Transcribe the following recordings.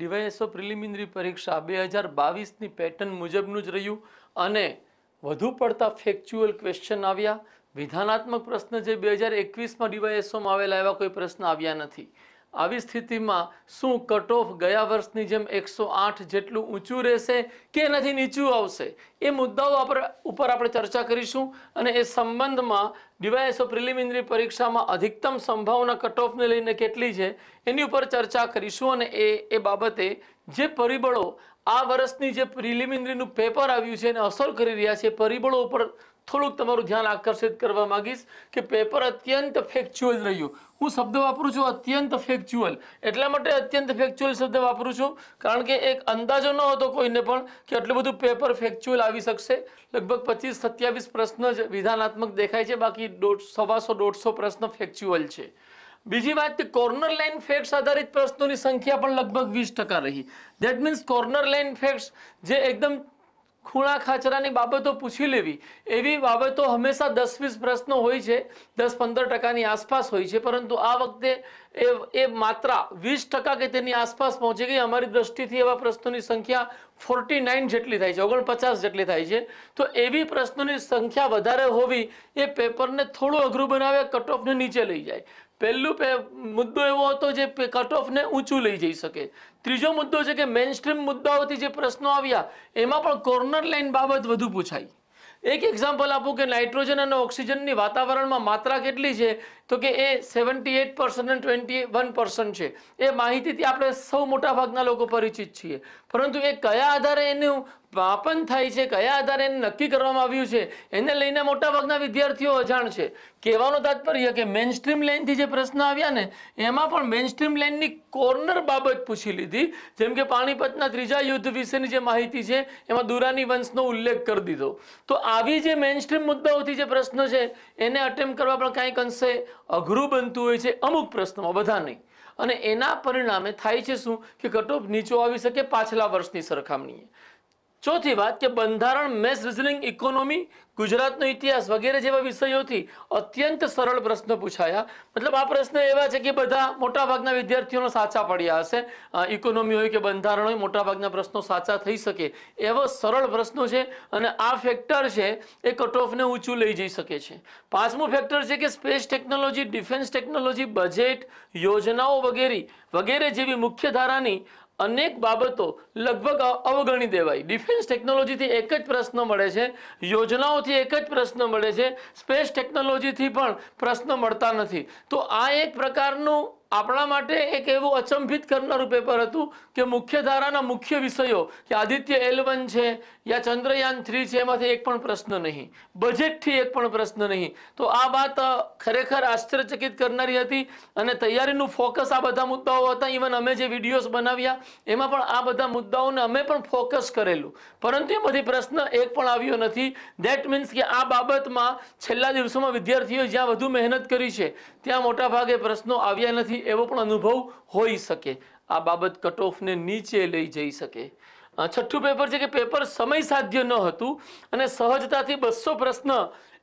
DYSO preliminary પરીક્ષા બે હજાર બાવીસની પેટર્ન મુજબનું જ રહ્યું અને વધુ પડતા ફેક્ચ્યુઅલ ક્વેશ્ચન આવ્યા વિધાનાત્મક પ્રશ્ન જે બે હજાર એકવીસમાં ડીવાયએસઓમાં આવેલા એવા કોઈ પ્રશ્ન આવ્યા નથી આવી સ્થિતિમાં શું કટ ઓફ ગયા વર્ષની જેમ એકસો આઠ જેટલું ઊંચું રહેશે કે એનાથી નીચું આવશે એ મુદ્દાઓ આપણે ઉપર આપણે ચર્ચા કરીશું અને એ સંબંધમાં ડીવાયએસઓ પ્રિલિમિનરી પરીક્ષામાં અધિકતમ સંભાવના કટ ઓફને લઈને કેટલી છે એની ઉપર ચર્ચા કરીશું અને એ એ બાબતે જે પરિબળો આ વર્ષની જે પ્રિલિમિનરીનું પેપર આવ્યું છે એને અસર કરી રહ્યા છે એ પરિબળો ઉપર થોડુંક તમારું ધ્યાન આકર્ષિત કરવા માંગીશ કે પેપર અત્યંત ફેક્ચ્યુઅલ રહ્યું હું શબ્દ વાપરું છું અત્યંત ફેક્ચ્યુઅલ એટલા માટે અત્યંત ફેક્ચ્યુઅલ શબ્દ વાપરું છું કારણ કે એક અંદાજો ન હતો કોઈને પણ કે આટલું બધું પેપર ફેક્ચ્યુઅલ આવી શકશે લગભગ પચીસ સત્યાવીસ પ્રશ્ન જ વિધાનાત્મક દેખાય છે બાકી દોઢ સવાસો દોઢસો પ્રશ્ન ફેક્ચ્યુઅલ છે બીજી વાત કે કોર્નર લાઇન ફેક્ટ્સ આધારિત પ્રશ્નોની સંખ્યા પણ લગભગ વીસ ટકા રહી that means corner line facts જે એકદમ ખૂણા ખાચરાની બાબતો પૂછી લેવી એવી બાબતો હંમેશા દસ વીસ પ્રશ્નો હોય છે દસ પંદર ટકાની આસપાસ હોય છે પરંતુ આ વખતે એ એ માત્રા વીસ ટકા કે તેની આસપાસ પહોંચી ગઈ અમારી દ્રષ્ટિથી એવા પ્રશ્નોની સંખ્યા ફોર્ટી નાઇન જેટલી થાય છે ઓગણપચાસ જેટલી થાય છે તો એવી પ્રશ્નોની સંખ્યા વધારે હોવી એ પેપરને થોડું અઘરું બનાવે કટ ઓફને નીચે લઈ જાય પહેલું મુદ્દો એવો હતો જે કટ ઓફને ઊંચું લઈ જઈ શકે ત્રીજો મુદ્દો છે કે મેઇનસ્ટ્રીમ મુદ્દાઓથી જે પ્રશ્નો આવ્યા એમાં પણ કોર્નર લાઈન બાબત વધુ પૂછાઈ એક એક્ઝામ્પલ આપું કે નાઇટ્રોજન અને ઓક્સિજનની વાતાવરણમાં માત્રા કેટલી છે તો કે એ સેવન્ટી એટ પર્સન્ટ અને ટ્વેન્ટી વન પર્સન્ટ છે એ માહિતીથી આપણે સૌ મોટાભાગના લોકો પરિચિત છીએ પરંતુ એ કયા આધારે એનું પાપન થાય છે કયા આધારે એને નક્કી કરવામાં આવ્યું છે એને લઈને મોટાભાગના વિદ્યાર્થીઓ અજાણ છે કહેવાનો તાત્પર્ય કે મેન સ્ટ્રીમ લાઇનથી જે પ્રશ્ન આવ્યા ને એમાં પણ મેન સ્ટ્રીમ લાઇનની કોર્નર બાબત પૂછી લીધી જેમ કે પાણીપતના ત્રીજા યુદ્ધ વિશેની જે માહિતી છે એમાં દુરાની વંશનો ઉલ્લેખ કરી દીધો તો આવી જે મેઇન સ્ટ્રીમ મુદ્દાઓથી જે પ્રશ્ન છે એને અટેમ્પ કરવા પણ કાંઈક અંશે અઘરું બનતું હોય છે અમુક પ્રશ્નોમાં બધા નહીં અને એના પરિણામે થાય છે શું કે કટઓફ નીચો આવી શકે પાછલા વર્ષની સરખામણીએ ચોથી વાત કે બંધારણ મેસ રિઝનિંગ ઇકોનોમી ગુજરાતનો ઇતિહાસ વગેરે જેવા વિષયોથી અત્યંત સરળ પ્રશ્નો પૂછાયા મતલબ આ પ્રશ્ન એવા છે કે બધા મોટાભાગના વિદ્યાર્થીઓનો સાચા પડ્યા હશે ઇકોનોમી હોય કે બંધારણ હોય મોટાભાગના પ્રશ્નો સાચા થઈ શકે એવો સરળ પ્રશ્નો છે અને આ ફેક્ટર છે એ કટ ઊંચું લઈ જઈ શકે છે પાંચમું ફેક્ટર છે કે space technology defence technology budget યોજનાઓ વગેરે વગેરે જેવી મુખ્ય ધારાની અનેક બાબતો લગભગ અવગણી દેવાય ડિફેન્સ ટેકનોલોજીથી એક જ પ્રશ્ન મળે છે યોજનાઓથી એક જ પ્રશ્ન મળે છે સ્પેસ ટેકનોલોજીથી પણ પ્રશ્ન મળતા નથી તો આ એક પ્રકારનું આપણા માટે એક એવું અચંભિત કરનારું પેપર હતું કે મુખ્યધારાના મુખ્ય વિષયો કે આદિત્ય એલ છે યા ચંદ્રયાન થ્રી છે એમાંથી એક પણ પ્રશ્ન નહીં બજેટથી એક પણ પ્રશ્ન નહીં તો આ વાત ખરેખર આશ્ચર્યચકિત કરનારી હતી અને તૈયારીનું ફોકસ આ બધા મુદ્દાઓ હતા ઇવન અમે જે વિડીયોઝ બનાવ્યા એમાં પણ આ બધા મુદ્દાઓને અમે પણ ફોકસ કરેલું પરંતુ એમાંથી પ્રશ્ન એક પણ આવ્યો નથી દેટ મીન્સ કે આ બાબતમાં છેલ્લા દિવસોમાં વિદ્યાર્થીઓએ જ્યાં વધુ મહેનત કરી છે ત્યાં મોટાભાગે પ્રશ્નો આવ્યા નથી નથી એવો પણ અનુભવ હોઈ શકે આ બાબત કટ નીચે લઈ જઈ શકે છઠ્ઠું પેપર છે કે પેપર સમય સાધ્ય ન હતું અને સહજતાથી બસો પ્રશ્ન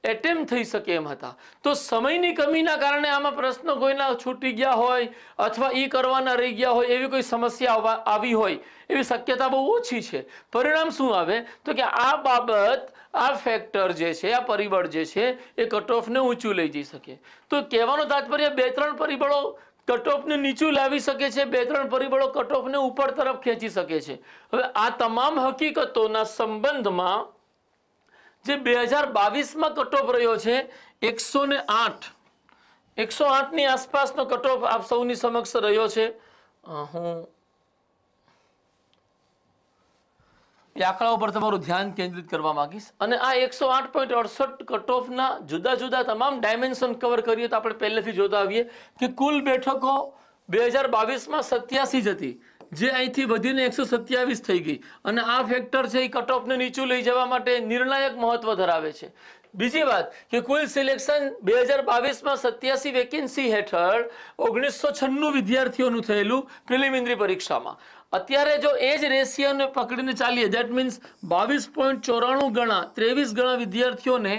એટેમ્પ થઈ શકે એમ હતા તો સમયની કમીના કારણે આમાં પ્રશ્ન કોઈના છૂટી ગયા હોય અથવા એ કરવાના રહી ગયા હોય એવી કોઈ સમસ્યા આવી હોય એવી શક્યતા બહુ ઓછી છે પરિણામ શું આવે તો કે આ બાબત આ ફેક્ટર જે છે આ પરિબળ જે છે એ કટ ઊંચું લઈ જઈ શકે તો કહેવાનો તાત્પર્ય બે ત્રણ પરિબળો કટઓફને નીચું લાવી શકે છે બે ત્રણ પરિબળો કટઓફને ઉપર તરફ ખેંચી શકે છે હવે આ તમામ હકીકતોના સંબંધમાં જે બે હજાર બાવીસમાં કટઓફ રહ્યો છે એકસો ને આઠ એકસો આઠની આસપાસનો કટઓફ આપ સૌની સમક્ષ રહ્યો છે હું એ આંકડાઓ પર તમારું ધ્યાન કેન્દ્રિત કરવા માંગીશ અને આ એકસો આઠ પોઈન્ટ અડસઠ કટ ઓફના જુદા જુદા તમામ ડાયમેન્શન કવર કરીએ તો આપણે પહેલેથી જોતા આવીએ કે કુલ બેઠકો બે હજાર બાવીસમાં સત્યાસી જ હતી જે અહીંથી વધીને એકસો સત્યાવીસ થઈ ગઈ અને આ ફેક્ટર છે એ કટ ઓફને નીચું લઈ જવા માટે નિર્ણાયક મહત્વ ધરાવે છે બીજી વાત કે કુલ સિલેક્શન બે હજાર બાવીસમાં સત્યાસી વેકેન્સી હેઠળ ઓગણીસો છન્નું વિદ્યાર્થીઓનું થયેલું પ્રિલિમિનરી પરીક્ષામાં અત્યારે જો એ જ રેશિયોને પકડીને ચાલીએ દેટ મીન્સ બાવીસ પોઈન્ટ ચોરાણું ગણા ત્રેવીસ ગણા વિદ્યાર્થીઓને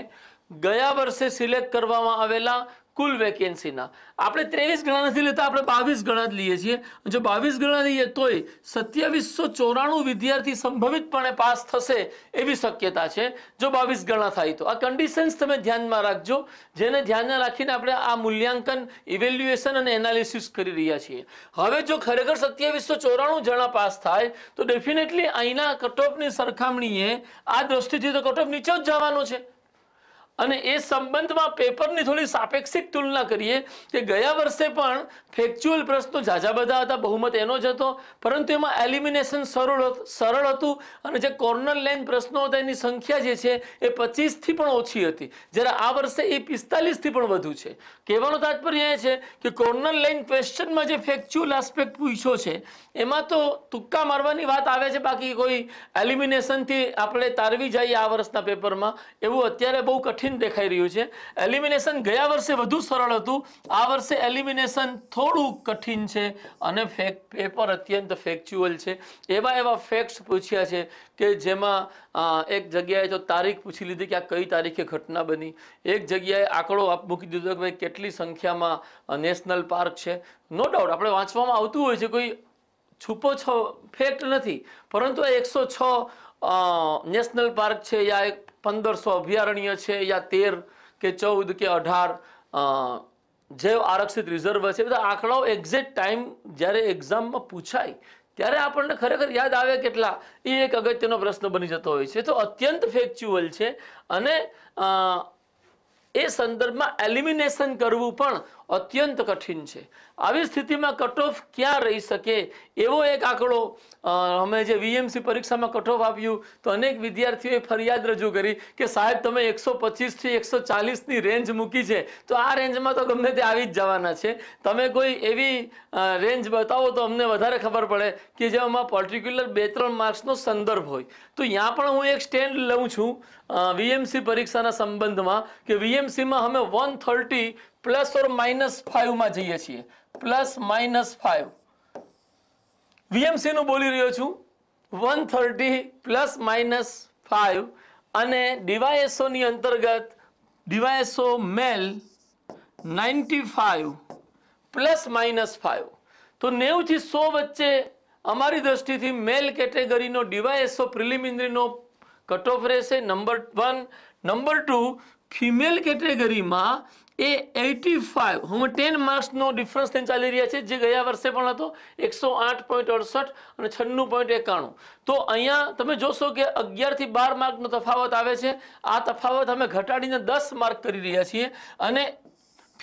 ગયા વર્ષે સિલેક્ટ કરવામાં આવેલા કુલ વેકેન્સીના આપણે ત્રેવીસ ગણા નથી લેતા આપણે બાવીસ ગણા જ લઈએ છીએ જો બાવીસ ગણા લઈએ તોય સત્યાવીસો ચોરાણું વિદ્યાર્થી સંભવિતપણે પાસ થશે એવી શક્યતા છે જો બાવીસ ગણા થાય તો આ કન્ડિશન્સ તમે ધ્યાનમાં રાખજો જેને ધ્યાનમાં રાખીને આપણે આ મૂલ્યાંકન ઇવેલ્યુએશન અને એનાલિસિસ કરી રહ્યા છીએ હવે જો ખરેખર સત્યાવીસો ચોરાણું જણા પાસ થાય તો ડેફિનેટલી અહીંના કટઓફની સરખામણીએ આ દ્રષ્ટિથી તો કટઓફ નીચે જ જવાનો છે અને એ સંબંધમાં પેપરની થોડી સાપેક્ષિક તુલના કરીએ કે ગયા વર્ષે પણ ફેક્ચ્યુઅલ પ્રશ્નો ઝાઝા બધા હતા બહુમત એનો જ હતો પરંતુ એમાં એલિમિનેશન સરળ સરળ હતું અને જે કોર્નર લાઇન પ્રશ્નો હતા એની સંખ્યા જે છે એ પચીસથી પણ ઓછી હતી જ્યારે આ વર્ષે એ પિસ્તાલીસથી પણ વધુ છે કહેવાનો તાત્પર્ય એ છે કે કોર્નર લાઇન ક્વેશ્ચનમાં જે ફેક્ચ્યુઅલ આસ્પેક્ટ પૂછ્યો છે એમાં તો તુક્કા મારવાની વાત આવે છે બાકી કોઈ એલિમિનેશનથી આપણે તારવી જઈએ આ વર્ષના પેપરમાં એવું અત્યારે બહુ કઠિન કઠિન દેખાઈ રહ્યું છે એલિમિનેશન ગયા વર્ષે વધુ સરળ હતું આ વર્ષે એલિમિનેશન થોડું કઠિન છે અને ફેક પેપર અત્યંત ફેક્ચ્યુઅલ છે એવા એવા ફેક્ટ્સ પૂછ્યા છે કે જેમાં એક જગ્યાએ તો તારીખ પૂછી લીધી કે આ કઈ તારીખે ઘટના બની એક જગ્યાએ આંકડો આપ મૂકી દીધો કે ભાઈ કેટલી સંખ્યામાં નેશનલ પાર્ક છે નો ડાઉટ આપણે વાંચવામાં આવતું હોય છે કોઈ છૂપો છ ફેક્ટ નથી પરંતુ આ એકસો છ નેશનલ પાર્ક છે યા એક પંદરસો અભયારણ્ય છે યા તેર કે ચૌદ કે અઢાર જૈવ આરક્ષિત રિઝર્વ છે બધા આંકડાઓ એક્ઝેક્ટ ટાઈમ જ્યારે એક્ઝામમાં પૂછાય ત્યારે આપણને ખરેખર યાદ આવે કેટલા એ એક અગત્યનો પ્રશ્ન બની જતો હોય છે તો અત્યંત ફેક્ચ્યુઅલ છે અને એ સંદર્ભમાં એલિમિનેશન કરવું પણ અત્યંત કઠિન છે આવી સ્થિતિમાં કટ ઓફ ક્યાં રહી શકે એવો એક આંકડો અમે જે વીએમસી પરીક્ષામાં કટ ઓફ આપ્યું તો અનેક વિદ્યાર્થીઓએ ફરિયાદ રજૂ કરી કે સાહેબ તમે એકસો પચીસથી એકસો ચાલીસની રેન્જ મૂકી છે તો આ રેન્જમાં તો ગમે તે આવી જ જવાના છે તમે કોઈ એવી રેન્જ બતાવો તો અમને વધારે ખબર પડે કે જેમાં પર્ટિક્યુલર બે ત્રણ માર્ક્સનો સંદર્ભ હોય તો ત્યાં પણ હું એક સ્ટેન્ડ લઉં છું વીએમસી પરીક્ષાના સંબંધમાં કે વીએમ એપીએમસીમાં અમે one thirty plus or minus ફાઇવમાં જઈએ છીએ પ્લસ માઇનસ ફાઇવ વીએમસીનું બોલી રહ્યો છું one thirty plus minus five અને ડીવાયએસઓની અંતર્ગત DYSO male ninety five plus minus five તો નેવુંથી સો વચ્ચે અમારી દ્રષ્ટિથી મેલ કેટેગરીનો ડીવાયએસઓ પ્રિલિમિનરીનો કટ ઓફ રહેશે number one number two female કેટેગરીમાં એ એટી ફાઇવ હું ટેન માર્ક્સનો ડિફરન્સ થઈને ચાલી રહ્યા છે જે ગયા વર્ષે પણ હતો એકસો આઠ પોઈન્ટ અડસઠ અને છન્નું પોઈન્ટ એકાણું તો અહીંયા તમે જોશો કે અગિયારથી બાર માર્કનો તફાવત આવે છે આ તફાવત અમે ઘટાડીને દસ માર્ક કરી રહ્યા છીએ અને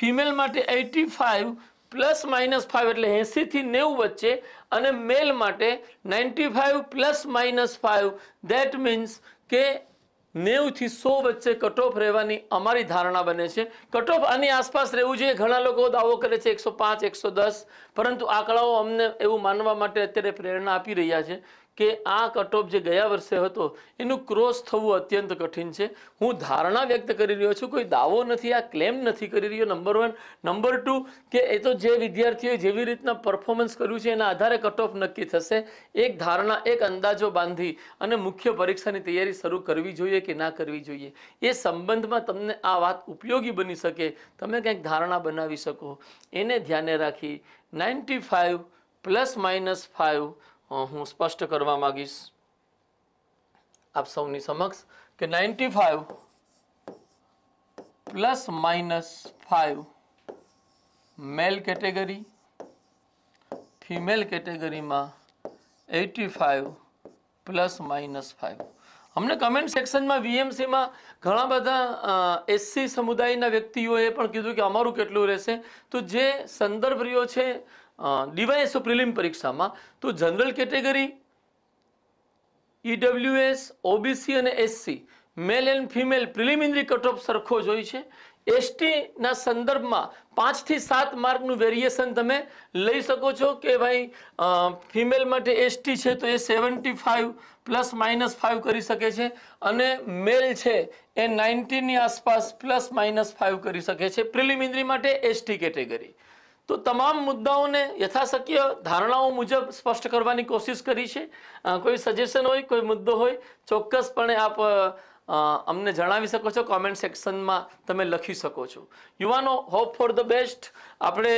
ફિમેલ માટે eighty five plus minus five એટલે એંસીથી નેવું વચ્ચે અને મેલ માટે ninety five plus minus five that means કે નેવથી સો વચ્ચે કટઓફ રહેવાની અમારી ધારણા બને છે કટઓફ આની આસપાસ રહેવું જોઈએ ઘણા લોકો દાવો કરે છે એકસો પાંચ એકસો દસ પરંતુ આંકડાઓ અમને એવું માનવા માટે અત્યારે પ્રેરણા આપી રહ્યા છે કે આ કટઓફ જે ગયા વર્ષે હતો એનું ક્રોસ થવું અત્યંત કઠિન છે હું ધારણા વ્યક્ત કરી રહ્યો છું કોઈ દાવો નથી આ ક્લેમ નથી કરી રહ્યો નંબર વન નંબર ટુ કે એ તો જે વિદ્યાર્થીઓએ જેવી રીતના પરફોર્મન્સ કર્યું છે એના આધારે કટઓફ નક્કી થશે એક ધારણા એક અંદાજો બાંધી અને મુખ્ય પરીક્ષાની તૈયારી શરૂ કરવી જોઈએ કે ના કરવી જોઈએ એ સંબંધમાં તમને આ વાત ઉપયોગી બની શકે તમે કંઈક ધારણા બનાવી શકો એને ધ્યાને રાખી ninety five plus minus five હું સ્પષ્ટ કરવા માંગીશ આપ સૌની સમક્ષ કે ninety five plus minus five male category female કેટેગરીમાં eighty five plus minus five અમને કમેન્ટ સેક્શનમાં વીએમસીમાં ઘણા બધા એસસી સમુદાયના વ્યક્તિઓએ પણ કીધું કે અમારું કેટલું રહેશે તો જે સંદર્ભ રહ્યો છે ડીવાયએસઓ પ્રિલિમ પરીક્ષામાં તો જનરલ કેટેગરી ઈડબ્લ્યુએસ ઓબીસી અને SC male and female preliminary cut off સરખો જ હોય છે એસટીના સંદર્ભમાં પાંચથી સાત માર્કનું વેરિએશન તમે લઈ શકો છો કે ભાઈ ફિમેલ માટે એસટી છે તો એ seventy five plus minus five કરી શકે છે અને મેલ છે એ નાઇન્ટીની આસપાસ પ્લસ માઇનસ ફાઇવ કરી શકે છે પ્રિલિમિનરી માટે એસટી કેટેગરી તો તમામ મુદ્દાઓને યથાશક્ય ધારણાઓ મુજબ સ્પષ્ટ કરવાની કોશિશ કરી છે કોઈ સજેશન હોય કોઈ મુદ્દો હોય ચોક્કસપણે આપ અમને જણાવી શકો છો કોમેન્ટ સેક્શનમાં તમે લખી શકો છો યુવાનો હોપ ફોર ધ બેસ્ટ આપણે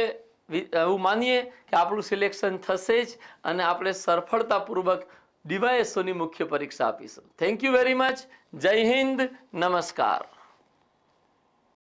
એવું માનીએ કે આપણું સિલેક્શન થશે જ અને આપણે સફળતાપૂર્વક ડીવાયએસઓની મુખ્ય પરીક્ષા આપીશું થેન્ક યુ વેરી મચ જય હિન્દ નમસ્કાર